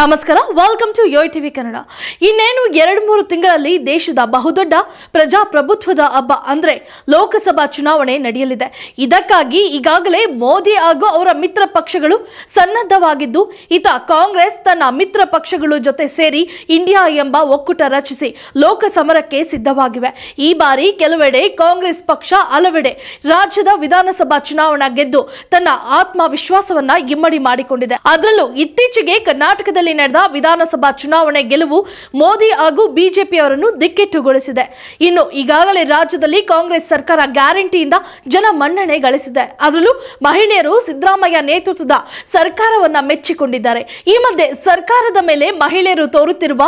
ನಮಸ್ಕಾರ welcome to Yoyo TV Kannada ಇನ್ನೇನು ಎರಡು ಮೂರು ತಿಂಗಳಲ್ಲಿ ದೇಶದ ಬಹುದೊಡ್ಡ ಪ್ರಜಾಪ್ರಭುತ್ವದ ಹಬ್ಬ ಅಂದ್ರೆ ಲೋಕಸಭಾ ಚುನಾವಣೆ ನಡೆಯಲಿದೆ ಇದಕ್ಕಾಗಿ ಈಗಾಗಲೇ ಮೋದಿ ಹಾಗೂ ಅವರ ಮಿತ್ರ ಪಕ್ಷಗಳು ಸನ್ನದ್ಧವಾಗಿದ್ದು ಈತ ಕಾಂಗ್ರೆಸ್ ತನ್ನ ಮಿತ್ರ ಪಕ್ಷಗಳು ಜೊತೆ ಸೇರಿ ಇಂಡಿಯಾ ಎಂಬ ಒಕ್ಕೂಟ ರಚಿಸಿ ಲೋಕ ಸಮರಕ್ಕೆ ಸಿದ್ಧವಾಗಿವೆ ಈ ಬಾರಿ ಕೆಲವೆಡೆ ಕಾಂಗ್ರೆಸ್ ಪಕ್ಷ ಹಲವೆಡೆ ರಾಜ್ಯದ ವಿಧಾನಸಭಾ ಚುನಾವಣಾ ಗೆದ್ದು ತನ್ನ ಆತ್ಮವಿಶ್ವಾಸವನ್ನ ಇಮ್ಮಡಿ ಮಾಡಿಕೊಂಡಿದೆ ಅದರಲ್ಲೂ ಇತ್ತೀಚೆಗೆ ಕರ್ನಾಟಕದಲ್ಲಿ ನಡೆದ ವಿಧಾನಸಭಾ ಚುನಾವಣೆ ಗೆಲುವು ಮೋದಿ ಹಾಗೂ ಬಿಜೆಪಿಯವರನ್ನು ದಿಕ್ಕಿಟ್ಟುಗೊಳಿಸಿದೆ ಇನ್ನು ಈಗಾಗಲೇ ರಾಜ್ಯದಲ್ಲಿ ಕಾಂಗ್ರೆಸ್ ಸರ್ಕಾರ ಗ್ಯಾರಂಟಿಯಿಂದ ಜನ ಮನ್ನಣೆ ಗಳಿಸಿದೆ ಅದರಲ್ಲೂ ಮಹಿಳೆಯರು ಸಿದ್ದರಾಮಯ್ಯ ನೇತೃತ್ವದ ಸರ್ಕಾರವನ್ನ ಮೆಚ್ಚಿಕೊಂಡಿದ್ದಾರೆ ಈ ಮಧ್ಯೆ ಸರ್ಕಾರದ ಮೇಲೆ ಮಹಿಳೆಯರು ತೋರುತ್ತಿರುವ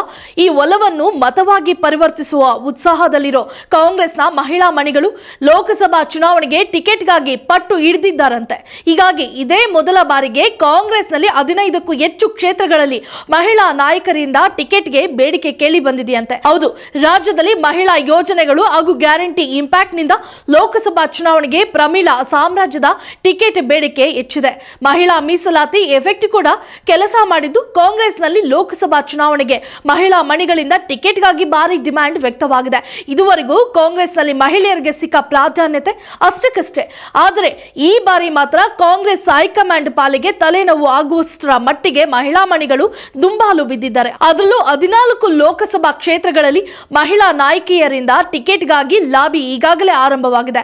ಈ ಒಲವನ್ನು ಮತವಾಗಿ ಪರಿವರ್ತಿಸುವ ಉತ್ಸಾಹದಲ್ಲಿರೋ ಕಾಂಗ್ರೆಸ್ನ ಮಹಿಳಾ ಮಣಿಗಳು ಲೋಕಸಭಾ ಚುನಾವಣೆಗೆ ಟಿಕೆಟ್ಗಾಗಿ ಪಟ್ಟು ಹಿಡಿದಿದ್ದಾರಂತೆ ಹೀಗಾಗಿ ಇದೇ ಮೊದಲ ಬಾರಿಗೆ ಕಾಂಗ್ರೆಸ್ನಲ್ಲಿ ಹದಿನೈದಕ್ಕೂ ಹೆಚ್ಚು ಕ್ಷೇತ್ರಗಳಲ್ಲಿ ಮಹಿಳಾ ನಾಯಕರಿಂದ ಟಿಕೆಟ್ಗೆ ಬೇಡಿಕೆ ಕೇಳಿ ಬಂದಿದೆಯಂತೆ ಹೌದು ರಾಜ್ಯದಲ್ಲಿ ಮಹಿಳಾ ಯೋಜನೆಗಳು ಹಾಗೂ ಗ್ಯಾರಂಟಿ ಇಂಪ್ಯಾಕ್ಟ್ ನಿಂದ ಲೋಕಸಭಾ ಚುನಾವಣೆಗೆ ಪ್ರಮೀಳಾ ಸಾಮ್ರಾಜ್ಯದ ಟಿಕೆಟ್ ಬೇಡಿಕೆ ಹೆಚ್ಚಿದೆ ಮಹಿಳಾ ಮೀಸಲಾತಿ ಎಫೆಕ್ಟ್ ಕೂಡ ಕೆಲಸ ಮಾಡಿದ್ದು ಕಾಂಗ್ರೆಸ್ನಲ್ಲಿ ಲೋಕಸಭಾ ಚುನಾವಣೆಗೆ ಮಹಿಳಾ ಮಣಿಗಳಿಂದ ಟಿಕೆಟ್ಗಾಗಿ ಭಾರಿ ಡಿಮ್ಯಾಂಡ್ ವ್ಯಕ್ತವಾಗಿದೆ ಇದುವರೆಗೂ ಕಾಂಗ್ರೆಸ್ನಲ್ಲಿ ಮಹಿಳೆಯರಿಗೆ ಸಿಕ್ಕ ಪ್ರಾಧಾನ್ಯತೆ ಅಷ್ಟಕ್ಕಷ್ಟೇ ಆದರೆ ಈ ಬಾರಿ ಮಾತ್ರ ಕಾಂಗ್ರೆಸ್ ಹೈಕಮಾಂಡ್ ಪಾಲಿಗೆ ತಲೆನೋವು ಆಗುವಷ್ಟರ ಮಟ್ಟಿಗೆ ಮಹಿಳಾ ಮಣಿಗಳು ದುಂಬಾಲು ಬಿದ್ದಿದ್ದಾರೆ ಅದರಲ್ಲೂ ಹದಿನಾಲ್ಕು ಲೋಕಸಭಾ ಕ್ಷೇತ್ರಗಳಲ್ಲಿ ಮಹಿಳಾ ನಾಯಕಿಯರಿಂದ ಟಿಕೆಟ್ಗಾಗಿ ಲಾಬಿ ಈಗಾಗಲೇ ಆರಂಭವಾಗಿದೆ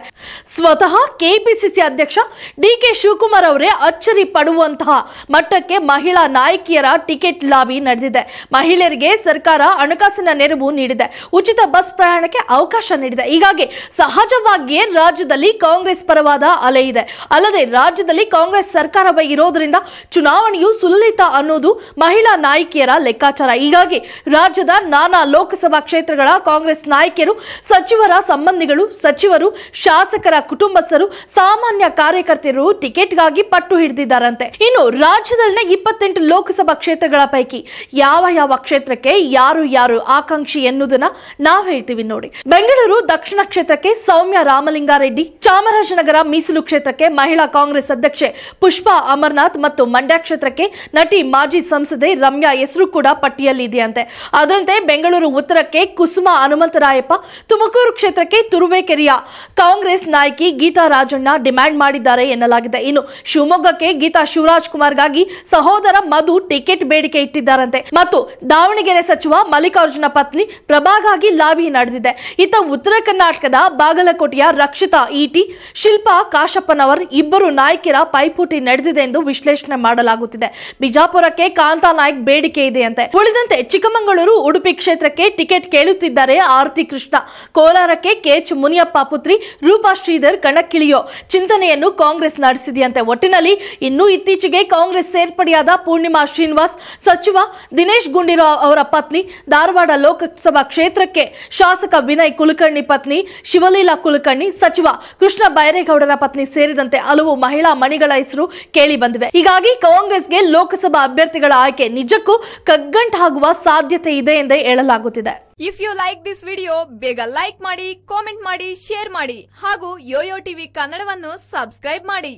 ಸ್ವತಃ ಕೆಪಿಸಿಸಿ ಅಧ್ಯಕ್ಷ ಡಿಕೆ ಶಿವಕುಮಾರ್ ಅವರೇ ಅಚ್ಚರಿ ಪಡುವಂತಹ ಮಟ್ಟಕ್ಕೆ ಮಹಿಳಾ ನಾಯಕಿಯರ ಟಿಕೆಟ್ ಲಾಬಿ ನಡೆದಿದೆ ಮಹಿಳೆಯರಿಗೆ ಸರ್ಕಾರ ಹಣಕಾಸಿನ ನೆರವು ನೀಡಿದೆ ಉಚಿತ ಬಸ್ ಪ್ರಯಾಣಕ್ಕೆ ಅವಕಾಶ ನೀಡಿದೆ ಹೀಗಾಗಿ ಸಹಜವಾಗಿಯೇ ರಾಜ್ಯದಲ್ಲಿ ಕಾಂಗ್ರೆಸ್ ಪರವಾದ ಅಲೆ ಇದೆ ಅಲ್ಲದೆ ರಾಜ್ಯದಲ್ಲಿ ಕಾಂಗ್ರೆಸ್ ಸರ್ಕಾರವೇ ಇರೋದ್ರಿಂದ ಚುನಾವಣೆಯು ಸುಲಲಿತ ಅನ್ನೋದು ಮಹಿಳಾ ಮಹಿಳಾ ನಾಯಕಿಯರ ಲೆಕ್ಕಾಚಾರ ಹೀಗಾಗಿ ರಾಜ್ಯದ ನಾನಾ ಲೋಕಸಭಾ ಕ್ಷೇತ್ರಗಳ ಕಾಂಗ್ರೆಸ್ ನಾಯಕಿಯರು ಸಚಿವರ ಸಂಬಂಧಿಗಳು ಸಚಿವರು ಶಾಸಕರ ಕುಟುಂಬಸ್ಥರು ಸಾಮಾನ್ಯ ಕಾರ್ಯಕರ್ತರು ಟಿಕೆಟ್ಗಾಗಿ ಪಟ್ಟು ಹಿಡಿದಿದ್ದಾರಂತೆ ಇನ್ನು ರಾಜ್ಯದಲ್ಲಿನ ಇಪ್ಪತ್ತೆಂಟು ಲೋಕಸಭಾ ಕ್ಷೇತ್ರಗಳ ಪೈಕಿ ಯಾವ ಯಾವ ಕ್ಷೇತ್ರಕ್ಕೆ ಯಾರು ಯಾರು ಆಕಾಂಕ್ಷಿ ಎನ್ನುವುದನ್ನ ನಾವು ಹೇಳ್ತೀವಿ ನೋಡಿ ಬೆಂಗಳೂರು ದಕ್ಷಿಣ ಕ್ಷೇತ್ರಕ್ಕೆ ಸೌಮ್ಯ ರಾಮಲಿಂಗಾರೆಡ್ಡಿ ಚಾಮರಾಜನಗರ ಮೀಸಲು ಕ್ಷೇತ್ರಕ್ಕೆ ಮಹಿಳಾ ಕಾಂಗ್ರೆಸ್ ಅಧ್ಯಕ್ಷೆ ಪುಷ್ಪಾ ಅಮರನಾಥ್ ಮತ್ತು ಮಂಡ್ಯ ಕ್ಷೇತ್ರಕ್ಕೆ ನಟಿ ಮಾಜಿ ಸಂಸದೆ ರಮ್ಯಾ ಹೆಸರು ಕೂಡ ಪಟ್ಟಿಯಲ್ಲಿದೆಯಂತೆ ಅದರಂತೆ ಬೆಂಗಳೂರು ಉತ್ತರಕ್ಕೆ ಕುಸುಮ ಹನುಮಂತರಾಯಪ್ಪ ತುಮಕೂರು ಕ್ಷೇತ್ರಕ್ಕೆ ತುರುವೇಕೆರೆಯ ಕಾಂಗ್ರೆಸ್ ನಾಯಕಿ ಗೀತಾ ರಾಜಣ್ಣ ಡಿಮ್ಯಾಂಡ್ ಮಾಡಿದ್ದಾರೆ ಎನ್ನಲಾಗಿದೆ ಇನ್ನು ಶಿವಮೊಗ್ಗಕ್ಕೆ ಗೀತಾ ಶಿವರಾಜ್ ಕುಮಾರ್ಗಾಗಿ ಸಹೋದರ ಮಧು ಟಿಕೆಟ್ ಬೇಡಿಕೆ ಇಟ್ಟಿದ್ದಾರಂತೆ ಮತ್ತು ದಾವಣಗೆರೆ ಸಚಿವ ಮಲ್ಲಿಕಾರ್ಜುನ ಪತ್ನಿ ಪ್ರಭಾಗಾಗಿ ಲಾಬಿ ನಡೆದಿದೆ ಇತ್ತ ಉತ್ತರ ಕರ್ನಾಟಕದ ಬಾಗಲಕೋಟೆಯ ರಕ್ಷಿತಾ ಈಟಿ ಶಿಲ್ಪಾ ಕಾಶಪ್ಪನವರ್ ಇಬ್ಬರು ನಾಯಕಿಯರ ಪೈಪೋಟಿ ನಡೆದಿದೆ ಎಂದು ವಿಶ್ಲೇಷಣೆ ಮಾಡಲಾಗುತ್ತಿದೆ ಬಿಜಾಪುರಕ್ಕೆ ಕಾಂತಾ ನಾಯಕ್ ಬೇಡಿಕೆ ಇದೆ ಅಂತೆ ಉಳಿದಂತೆ ಚಿಕ್ಕಮಗಳೂರು ಉಡುಪಿ ಕ್ಷೇತ್ರಕ್ಕೆ ಟಿಕೆಟ್ ಕೇಳುತ್ತಿದ್ದಾರೆ ಆರತಿ ಕೃಷ್ಣ ಕೋಲಾರಕ್ಕೆ ಕೆಎಚ್ ಮುನಿಯಪ್ಪ ಪುತ್ರಿ ರೂಪಾ ಶ್ರೀಧರ್ ಕಣಕ್ಕಿಳಿಯೋ ಚಿಂತನೆಯನ್ನು ಕಾಂಗ್ರೆಸ್ ನಡೆಸಿದೆಯಂತೆ ಒಟ್ಟಿನಲ್ಲಿ ಇನ್ನು ಇತ್ತೀಚೆಗೆ ಕಾಂಗ್ರೆಸ್ ಸೇರ್ಪಡೆಯಾದ ಪೂರ್ಣಿಮಾ ಶ್ರೀನಿವಾಸ್ ಸಚಿವ ದಿನೇಶ್ ಗುಂಡಿರಾವ್ ಅವರ ಪತ್ನಿ ಧಾರವಾಡ ಲೋಕಸಭಾ ಕ್ಷೇತ್ರಕ್ಕೆ ಶಾಸಕ ವಿನಯ್ ಕುಲಕರ್ಣಿ ಪತ್ನಿ ಶಿವಲೀಲಾ ಕುಲಕರ್ಣಿ ಸಚಿವ ಕೃಷ್ಣ ಬೈರೇಗೌಡರ ಪತ್ನಿ ಸೇರಿದಂತೆ ಹಲವು ಮಹಿಳಾ ಮಣಿಗಳ ಹೆಸರು ಕೇಳಿ ಬಂದಿವೆ ಹೀಗಾಗಿ ಕಾಂಗ್ರೆಸ್ಗೆ ಲೋಕಸಭಾ ಅಭ್ಯರ್ಥಿಗಳ ಆಯ್ಕೆ ನಿಜಕ್ಕೂ ಕಗ್ಗಂಟಾಗುವ ಸಾಧ್ಯತೆ ಇದೆ ಎಂದೇ ಹೇಳಲಾಗುತ್ತಿದೆ if you like this video ಬೇಗ ಲೈಕ್ ಮಾಡಿ ಕಾಮೆಂಟ್ ಮಾಡಿ ಶೇರ್ ಮಾಡಿ ಹಾಗೂ ಯೋಯೋ ಟಿವಿ ಕನ್ನಡವನ್ನು ಸಬ್ಸ್ಕ್ರೈಬ್ ಮಾಡಿ